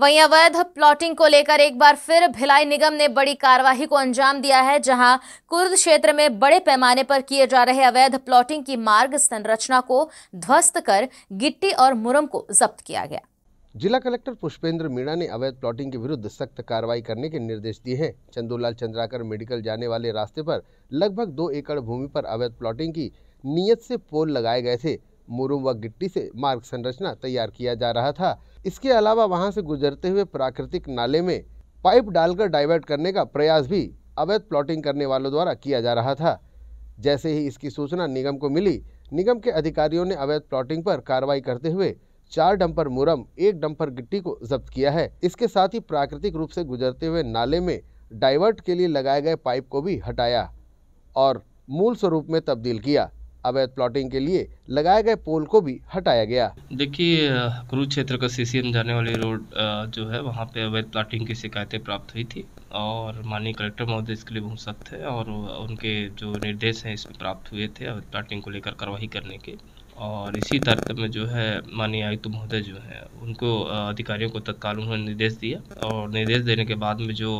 वहीं अवैध प्लॉटिंग को लेकर एक बार फिर भिलाई निगम ने बड़ी कार्यवाही को अंजाम दिया है जहां कुर्द क्षेत्र में बड़े पैमाने पर किए जा रहे अवैध प्लॉटिंग की मार्ग संरचना को ध्वस्त कर गिट्टी और मुरम को जब्त किया गया जिला कलेक्टर पुष्पेंद्र मीणा ने अवैध प्लॉटिंग के विरुद्ध सख्त कार्रवाई करने के निर्देश दिए हैं चंदूलाल चंद्राकर मेडिकल जाने वाले रास्ते पर लगभग दो एकड़ भूमि पर अवैध प्लॉटिंग की नियत से पोल लगाए गए थे मुरुम व गिट्टी से मार्ग संरचना तैयार किया जा रहा था इसके अलावा वहाँ से गुजरते हुए प्राकृतिक नाले में पाइप डालकर डाइवर्ट करने का प्रयास भी अवैध प्लॉटिंग करने वालों द्वारा किया जा रहा था जैसे ही इसकी सूचना निगम को मिली निगम के अधिकारियों ने अवैध प्लॉटिंग पर कार्रवाई करते हुए चार डंपर मुरम एक डंपर गिट्टी को जब्त किया है इसके साथ ही प्राकृतिक रूप से गुजरते हुए नाले में डाइवर्ट के लिए लगाए गए पाइप को भी हटाया और मूल स्वरूप में तब्दील किया अवैध प्लॉटिंग के लिए लगाए गए पोल को भी हटाया गया देखिए कुरुक्षेत्र का सीसीएम जाने वाली रोड जो है वहाँ पे अवैध प्लॉटिंग की शिकायतें प्राप्त हुई थी और माननीय कलेक्टर महोदय इसके लिए बहुत सख्त है और उनके जो निर्देश हैं इसमें प्राप्त हुए थे अवैध प्लॉटिंग को लेकर कार्रवाई करने के और इसी तर्क में जो है माननीय आयुक्त महोदय जो हैं उनको अधिकारियों को तत्काल उन्होंने निर्देश दिया और निर्देश देने के बाद में जो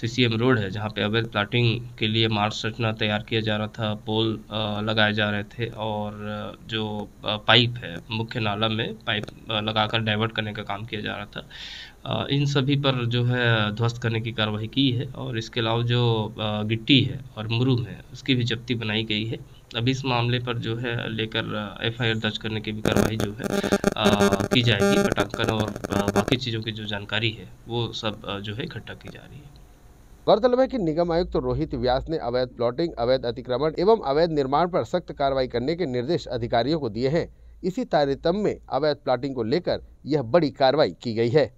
सीसीएम रोड है जहाँ पे अवैध प्लाटिंग के लिए मार्ग संरचना तैयार किया जा रहा था पोल लगाए जा रहे थे और जो पाइप है मुख्य नाला में पाइप लगाकर डाइवर्ट करने का काम किया जा रहा था इन सभी पर जो है ध्वस्त करने की कार्रवाई की है और इसके अलावा जो गिट्टी है और मुरूम है उसकी भी जब्ती बनाई गई है अब इस मामले पर जो है लेकर एफ एफआईआर दर्ज करने की भी कार्रवाई जो है आ, की जाएगी पटाखन और बाकी चीज़ों की जो जानकारी है वो सब जो है इकट्ठा की जा रही है गौरतलब है कि निगम आयुक्त तो रोहित व्यास ने अवैध प्लॉटिंग अवैध अतिक्रमण एवं अवैध निर्माण पर सख्त कार्रवाई करने के निर्देश अधिकारियों को दिए हैं इसी तारतम्य में अवैध प्लॉटिंग को लेकर यह बड़ी कार्रवाई की गई है